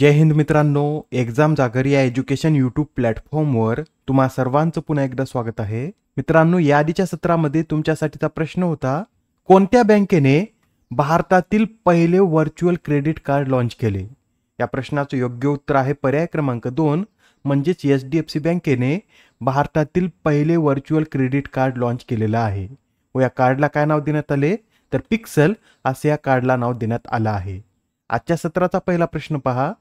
जय हिंद मित्रांनो एक्झाम जागर या एज्युकेशन यूट्यूब प्लॅटफॉर्मवर तुम्हा सर्वांचं पुन्हा एकदा स्वागत आहे मित्रांनो या आधीच्या सत्रामध्ये तुमच्यासाठीचा प्रश्न होता कोणत्या बँकेने भारतातील पहिले व्हर्च्युअल क्रेडिट कार्ड लॉन्च केले या प्रश्नाचं योग्य उत्तर आहे पर्याय क्रमांक दोन म्हणजेच एच डी एफ सी बँकेने भारतातील पहिले व्हर्च्युअल क्रेडिट कार्ड लॉन्च केलेलं आहे व या कार्डला काय नाव देण्यात आले तर पिक्सल असं या कार्डला नाव देण्यात आलं आहे आजच्या सत्राचा पहिला प्रश्न पहा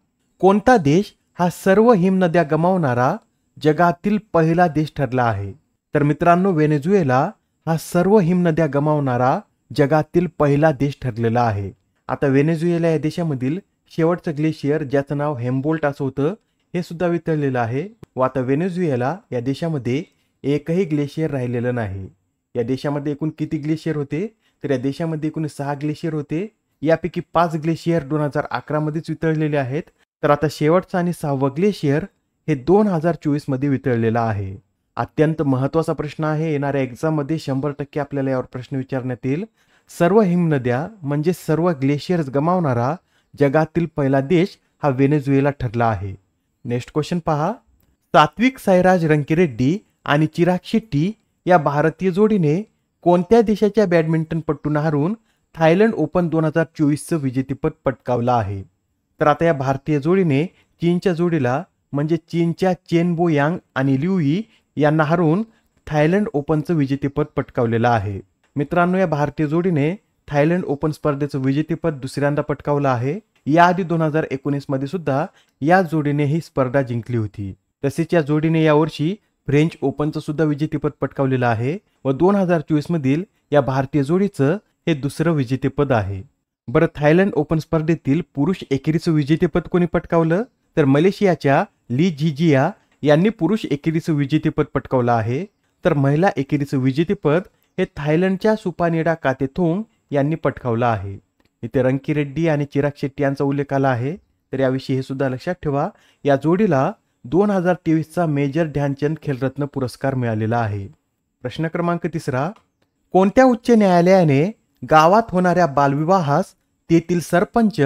कोणता देश हा सर्व हिमनद्या गमावणारा जगातील पहिला देश ठरला आहे तर मित्रांनो वेनेझुएला हा सर्व हिमनद्या गमावणारा जगातील पहिला देश ठरलेला आहे आता वेनेझुएला या देशामधील शेवटचं ग्लेशियर ज्याचं नाव हेम्बोल्ट असं होतं हे सुद्धा वितळलेलं आहे व आता वेनेझुएला या देशामध्ये एकही ग्लेशियर राहिलेलं नाही या देशामध्ये एकूण किती ग्लेशियर होते तर या देशामध्ये एकूण सहा ग्लेशियर होते यापैकी पाच ग्लेशियर दोन हजार अकरामध्येच वितळलेले आहेत तर आता शेवटचं आणि सहावं ग्लेशियर हे दोन हजार चोवीसमध्ये वितळलेलं आहे अत्यंत महत्त्वाचा प्रश्न आहे येणाऱ्या एक्झाममध्ये शंभर टक्के आपल्याला यावर प्रश्न विचारण्यात येईल सर्व हिमनद्या म्हणजे सर्व ग्लेशियर्स गमावणारा जगातील पहिला देश हा वेनेझुएला ठरला आहे नेक्स्ट क्वेश्चन पहा सात्विक साईराज रंकीरेड्डी आणि चिराग शेट्टी या भारतीय जोडीने कोणत्या देशाच्या बॅडमिंटनपटूंना हरून थायलंड ओपन दोन हजार चोवीसचं विजेतेपद पटकावलं आहे तर आता या भारतीय जोडीने चीनच्या जोडीला म्हणजे चीनच्या बो यांग आणि लिऊई यांना हरवून थायलंड ओपनचं विजेतेपद पटकावलेलं आहे मित्रांनो या भारतीय जोडीने थायलंड ओपन स्पर्धेचं विजेतेपद दुसऱ्यांदा पटकावलं आहे याआधी दोन हजार मध्ये सुद्धा या जोडीने ही स्पर्धा जिंकली होती तसेच या जोडीने यावर्षी फ्रेंच ओपनचं सुद्धा विजेतेपद पटकावलेलं आहे व दोन हजार चोवीसमधील या भारतीय जोडीचं हे दुसरं विजेतेपद आहे बरं थायलंड ओपन स्पर्धेतील पुरुष एकेरीचं विजेतेपद कोणी पटकावलं तर मलेशियाच्या ली जिजिया यांनी पुरुष एकेरीचं विजेतेपद पटकावलं आहे तर महिला एकेरीचं विजेतेपद हे थायलंडच्या सुपानिडा कातेथोंग यांनी पटकावलं आहे इथे रंकी रेड्डी आणि चिराग शेट्टी यांचा उल्लेख आला आहे तर याविषयी हे सुद्धा लक्षात ठेवा या जोडीला दोन हजार तेवीसचा मेजर ध्यानचंद खेलरत्न पुरस्कार मिळालेला आहे प्रश्न क्रमांक तिसरा कोणत्या उच्च न्यायालयाने गावात होणाऱ्या बालविवाहास तेथील सरपंच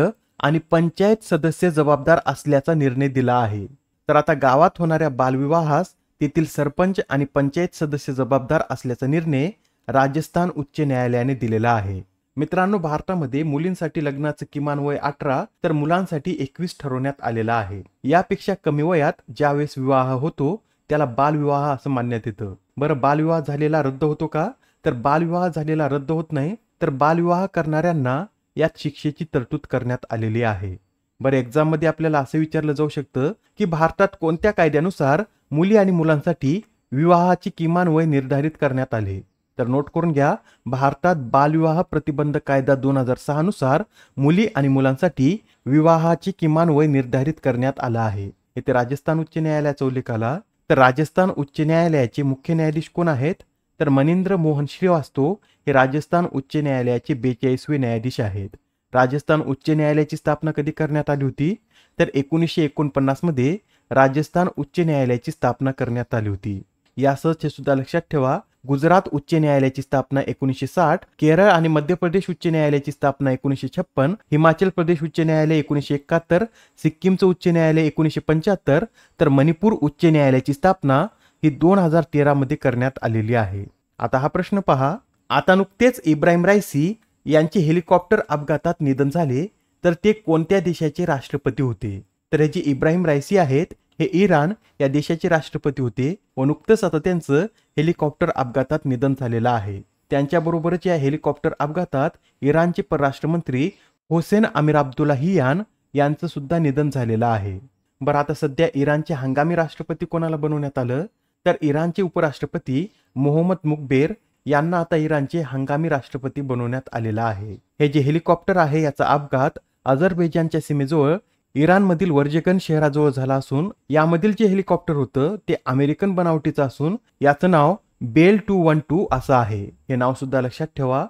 आणि पंचायत सदस्य जबाबदार असल्याचा निर्णय दिला आहे तर आता गावात होणाऱ्या बालविवाहास तेथील सरपंच आणि पंचायत सदस्य जबाबदार असल्याचा निर्णय राजस्थान उच्च न्यायालयाने दिलेला आहे मित्रांनो भारतामध्ये मुलींसाठी लग्नाचं किमान वय अठरा तर मुलांसाठी एकवीस ठरवण्यात आलेला आहे यापेक्षा कमी वयात ज्यावेळेस विवाह होतो त्याला बालविवाह असं मानण्यात येतं बरं बालविवाह झालेला रद्द होतो का तर बालविवाह झालेला रद्द होत नाही तर बालविवाह करणाऱ्यांना यात शिक्षेची तरतूद करण्यात आलेली आहे बरं एक्झाममध्ये आपल्याला असं विचारलं जाऊ शकतं की भारतात कोणत्या कायद्यानुसार मुली आणि मुलांसाठी विवाहाची किमान वय निर्धारित करण्यात आले तर नोट करून घ्या भारतात बालविवाह प्रतिबंध कायदा दोन हजार सहानुसार मुली आणि मुलांसाठी विवाहाची किमान वय निर्धारित करण्यात आलं आहे येथे राजस्थान उच्च न्यायालयाचा उल्लेख आला तर राजस्थान उच्च न्यायालयाचे मुख्य न्यायाधीश कोण आहेत तर मनिंद्र मोहन श्रीवास्तव हे राजस्थान उच्च न्यायालयाचे बेचाळीसवे न्यायाधीश आहेत राजस्थान उच्च न्यायालयाची स्थापना कधी करण्यात आली होती तर एकोणीसशे एकोणपन्नासमध्ये राजस्थान उच्च न्यायालयाची स्थापना करण्यात आली होती यासह हे सुद्धा लक्षात ठेवा गुजरात उच्च न्यायालयाची स्थापना एकोणीसशे साठ केरळ आणि मध्य प्रदेश उच्च न्यायालयाची स्थापना एकोणीसशे छप्पन हिमाचल प्रदेश उच्च न्यायालय एकोणीसशे एकाहत्तर सिक्कीमचं उच्च न्यायालय एकोणीसशे पंच्याहत्तर तर मणिपूर उच्च न्यायालयाची स्थापना ही दोन हजार मध्ये करण्यात आलेली आहे आता हा प्रश्न पहा आता नुकतेच इब्राहिम रायसी यांचे हेलिकॉप्टर अपघातात निधन झाले तर ते कोणत्या देशाचे राष्ट्रपती होते तर हे जे इब्राहिम रायसी आहेत हे इराण या देशाचे राष्ट्रपती होते व नुकतंच आता त्यांचं हेलिकॉप्टर अपघातात निधन झालेलं आहे त्यांच्याबरोबरच या हेलिकॉप्टर अपघातात इराणचे परराष्ट्रमंत्री होसेन आमिर हियान यांचं सुद्धा निधन झालेलं आहे बरं आता सध्या इराणचे हंगामी राष्ट्रपती कोणाला बनवण्यात आलं तर इराणचे उपराष्ट्रपती मोहम्मद मुकबेर यांना आता इराणचे हंगामी राष्ट्रपती बनवण्यात आलेला आहे हे जे हेलिकॉप्टर आहे याचा अपघात अझरबैजानच्या सीमेजवळ इराणमधील वर्जेकन शहराजवळ झाला असून यामधील जे हेलिकॉप्टर होतं ते अमेरिकन बनावटीचं असून याचं नाव बेल टू वन टू असं आहे हे नाव सुद्धा लक्षात ठेवा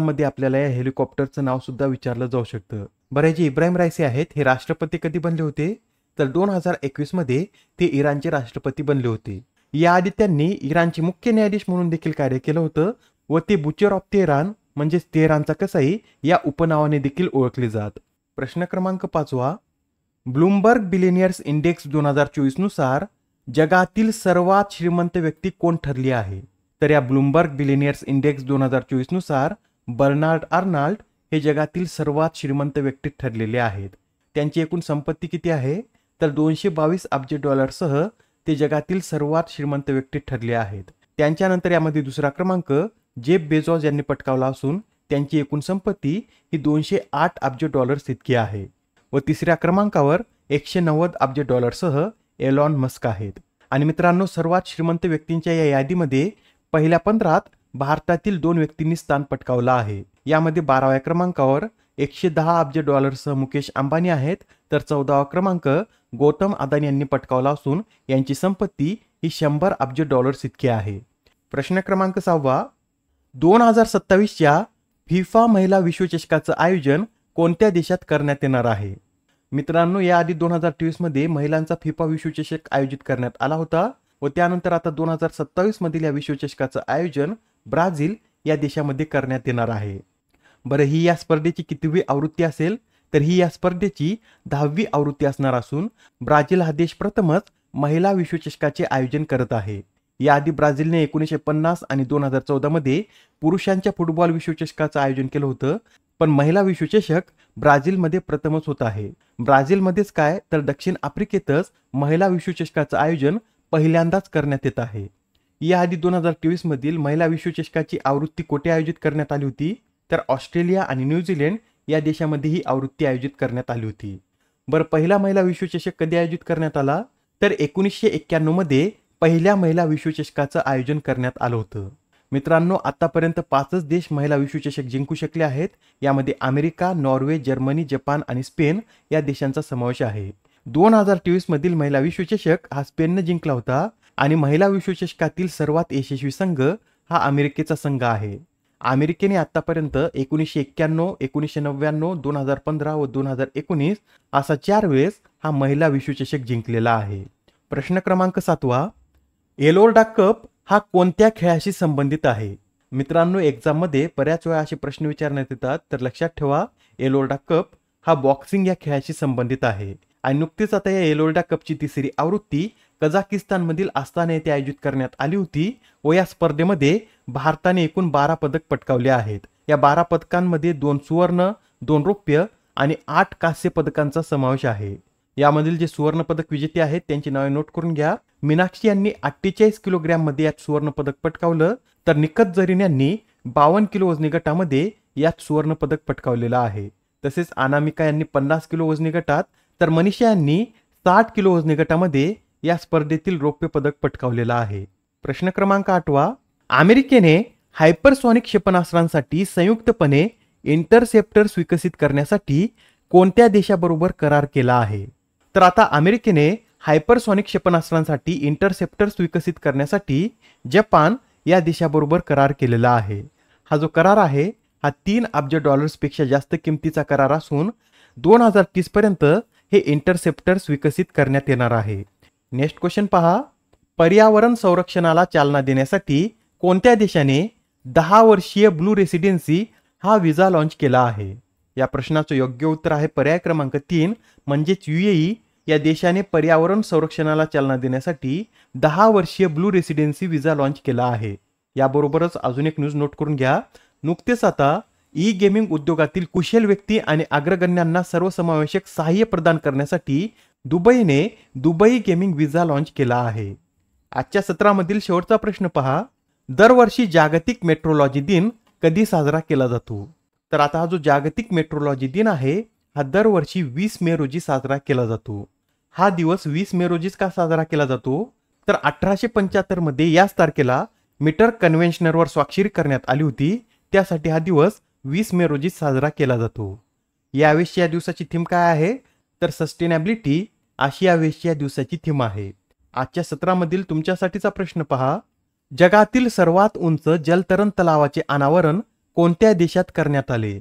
मध्ये आपल्याला या हेलिकॉप्टरचं नाव सुद्धा विचारलं जाऊ शकतं बरे जे इब्राहिम रायसी आहेत हे राष्ट्रपती कधी बनले होते तर दोन हजार एकवीस मध्ये ते इराणचे राष्ट्रपती बनले होते याआधी त्यांनी इराणचे मुख्य न्यायाधीश म्हणून देखील कार्य केलं होतं व ते बुचर ऑफ तेहरान म्हणजेच तेहरानचा कसाई या उपनावाने देखील ओळखले जात प्रश्न क्रमांक पाचवा ब्लूमबर्ग बिलेनियर्स इंडेक्स दोन हजार चोवीसनुसार जगातील सर्वात श्रीमंत व्यक्ती कोण ठरली आहे तर या ब्लूमबर्ग बिलेनियर्स इंडेक्स दोन हजार चोवीसनुसार बर्नार्ड आर्नाल्ड हे जगातील सर्वात श्रीमंत व्यक्ती ठरलेले आहेत त्यांची एकूण संपत्ती किती आहे तर दोनशे बावीस अब्ज डॉलरसह ते जगातील सर्वात श्रीमंत व्यक्ती ठरले आहेत त्यांच्यानंतर यामध्ये दुसरा क्रमांक जेब बेजॉज यांनी पटकावला असून त्यांची एकूण संपत्ती ही दोनशे आठ अब्ज डॉलर्स इतकी आहे व तिसऱ्या क्रमांकावर एकशे नव्वद अब्ज डॉलरसह एलॉन मस्क आहेत आणि मित्रांनो सर्वात श्रीमंत व्यक्तींच्या या यादीमध्ये पहिल्या पंधरात भारतातील दोन व्यक्तींनी स्थान पटकावलं आहे यामध्ये बाराव्या क्रमांकावर एकशे दहा अब्ज डॉलर्स मुकेश अंबानी आहेत तर चौदावा क्रमांक गौतम अदानी यांनी पटकावला असून यांची संपत्ती ही शंभर अब्ज डॉलर्स इतकी आहे प्रश्न क्रमांक सहावा दोन हजार सत्तावीसच्या फिफा महिला विश्वचषकाचं आयोजन कोणत्या देशात करण्यात येणार आहे मित्रांनो याआधी दोन हजार तेवीसमध्ये महिलांचा फिफा विश्वचषक आयोजित करण्यात आला होता व त्यानंतर आता दोन हजार सत्तावीसमधील या विश्वचषकाचं आयोजन ब्राझील या देशामध्ये करण्यात येणार आहे बरं ही या स्पर्धेची कितीवी आवृत्ती असेल तर ही या स्पर्धेची दहावी आवृत्ती असणार असून ब्राझील हा देश प्रथमच महिला विश्वचषकाचे आयोजन करत आहे याआधी ब्राझीलने एकोणीसशे पन्नास आणि दोन हजार चौदामध्ये पुरुषांच्या फुटबॉल विश्वचषकाचं आयोजन केलं होतं पण महिला विश्वचषक ब्राझीलमध्ये प्रथमच होत आहे ब्राझीलमध्येच काय तर दक्षिण आफ्रिकेतच महिला विश्वचषकाचं आयोजन पहिल्यांदाच करण्यात येत आहे याआधी दोन हजार मधील महिला विश्वचषकाची आवृत्ती कोठे आयोजित करण्यात आली होती तर ऑस्ट्रेलिया आणि न्यूझीलंड या देशामध्ये ही आवृत्ती आयोजित करण्यात आली होती बरं पहिला महिला विश्वचषक कधी आयोजित करण्यात आला तर एकोणीसशे एक्क्याण्णवमध्ये पहिल्या महिला विश्वचषकाचं आयोजन करण्यात आलं होतं मित्रांनो आतापर्यंत पाचच देश महिला विश्वचषक जिंकू शकले आहेत यामध्ये अमेरिका नॉर्वे जर्मनी जपान आणि स्पेन या देशांचा समावेश आहे दोन हजार मधील महिला विश्वचषक हा स्पेननं जिंकला होता आणि महिला विश्वचषकातील सर्वात यशस्वी संघ हा अमेरिकेचा संघ आहे अमेरिकेने आतापर्यंत एकोणीसशे एक्क्याण्णव एकोणीसशे नव्याण्णव दोन हजार पंधरा व दोन हजार एकोणीस असा चार वेळेस हा महिला विश्वचषक जिंकलेला आहे प्रश्न क्रमांक सातवा एलोर्डा कप हा कोणत्या खेळाशी संबंधित आहे मित्रांनो मध्ये बऱ्याच वेळा असे प्रश्न विचारण्यात येतात तर लक्षात ठेवा एलोर्डा कप हा बॉक्सिंग या खेळाशी संबंधित आहे आणि नुकतीच आता या एलोर्डा कपची तिसरी आवृत्ती कझाकिस्तानमधील आस्थाने येथे आयोजित करण्यात आली होती व या स्पर्धेमध्ये भारताने एकूण बारा पदक पटकावले आहेत या बारा पदकांमध्ये दोन सुवर्ण दोन रौप्य आणि आठ कांस्य पदकांचा समावेश आहे यामधील जे सुवर्ण पदक विजेते आहेत त्यांची नावे नोट करून घ्या मीनाक्षी यांनी अठ्ठेचाळीस किलोग्रॅम मध्ये यात सुवर्ण पदक पटकावलं तर निकत जरीन यांनी बावन्न किलो वजनी गटामध्ये यात सुवर्ण पदक पटकावलेलं आहे तसेच अनामिका यांनी पन्नास किलो वजनी गटात तर मनीषा यांनी साठ किलो वजनी गटामध्ये या स्पर्धेतील रौप्य पदक पटकावलेलं आहे प्रश्न क्रमांक आठवा अमेरिकेने हायपरसॉनिक क्षेपणास्त्रांसाठी संयुक्तपणे इंटरसेप्टर्स विकसित करण्यासाठी कोणत्या देशाबरोबर करार केला आहे तर आता अमेरिकेने हायपरसॉनिक क्षेपणास्त्रांसाठी इंटरसेप्टर्स विकसित करण्यासाठी जपान या देशाबरोबर करार केलेला आहे हा जो करार आहे हा तीन अब्ज डॉलर्सपेक्षा जास्त किमतीचा करार असून दोन हजार तीसपर्यंत हे इंटरसेप्टर्स विकसित करण्यात येणार आहे नेक्स्ट क्वेश्चन पहा पर्यावरण संरक्षणाला चालना देण्यासाठी कोणत्या देशाने दहा वर्षीय ब्लू रेसिडेन्सी हा विजा लॉन्च केला आहे या प्रश्नाचं योग्य उत्तर आहे पर्याय क्रमांक तीन म्हणजेच युएई या देशाने पर्यावरण संरक्षणाला चालना देण्यासाठी दहा वर्षीय ब्लू रेसिडेन्सी विजा लॉन्च केला आहे याबरोबरच अजून एक न्यूज नोट करून घ्या नुकतेच आता ई गेमिंग उद्योगातील कुशल व्यक्ती आणि अग्रगण्यांना सर्वसमावेशक सहाय्य प्रदान करण्यासाठी दुबईने दुबई गेमिंग विजा लॉन्च केला आहे आजच्या सत्रामधील शेवटचा प्रश्न पहा दरवर्षी जागतिक मेट्रोलॉजी दिन कधी साजरा केला जातो तर आता हा जो जागतिक मेट्रोलॉजी दिन आहे हा दरवर्षी वीस मे रोजी साजरा केला जातो हा दिवस वीस मे रोजीच का साजरा केला जातो तर अठराशे मध्ये याच तारखेला मीटर कन्व्हेन्शनरवर स्वाक्षरी करण्यात आली होती त्यासाठी हा दिवस वीस मे रोजी साजरा केला जातो यावेळेस या दिवसाची थीम काय आहे तर सस्टेनेबिलिटी आशिया वेश या दिवसाची थीम आहे आजच्या सत्रामधील तुमच्यासाठीचा प्रश्न पहा जगातील सर्वात उंच जलतरण तलावाचे अनावरण कोणत्या देशात करण्यात आले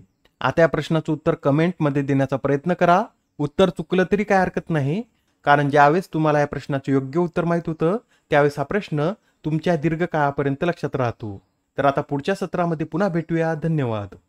आता या प्रश्नाचं उत्तर कमेंटमध्ये देण्याचा प्रयत्न करा उत्तर चुकलं तरी काय हरकत नाही कारण ज्यावेळेस तुम्हाला या प्रश्नाचं योग्य उत्तर माहीत होतं त्यावेळेस हा प्रश्न तुमच्या दीर्घकाळापर्यंत लक्षात राहतो तर आता पुढच्या सत्रामध्ये पुन्हा भेटूया धन्यवाद